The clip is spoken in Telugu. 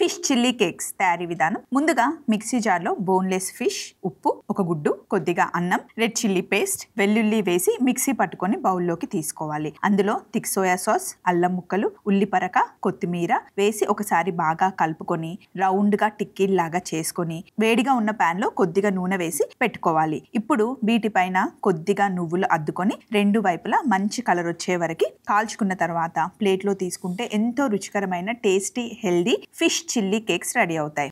ఫిష్ చిల్లీ కేక్స్ తయారీ విధానం ముందుగా మిక్సీ జార్లో బోన్లెస్ ఫిష్ ఉప్పు ఒక గుడ్డు కొద్దిగా అన్నం రెడ్ చిల్లీ పేస్ట్ వెల్లుల్లి వేసి మిక్సీ పట్టుకొని బౌల్లోకి తీసుకోవాలి అందులో థిక్ సోయా సాస్ అల్లం ముక్కలు ఉల్లిపరక కొత్తిమీర వేసి ఒకసారి బాగా కలుపుకొని రౌండ్గా టిక్కీల్లాగా చేసుకొని వేడిగా ఉన్న ప్యాన్లో కొద్దిగా నూనె వేసి పెట్టుకోవాలి ఇప్పుడు వీటిపైన కొద్దిగా నువ్వులు అద్దుకొని రెండు వైపులా మంచి కలర్ వచ్చే వరకు కాల్చుకున్న తర్వాత ప్లేట్లో తీసుకుంటే ఎంతో రుచికరమైన tasty healthy fish chilli cakes ready है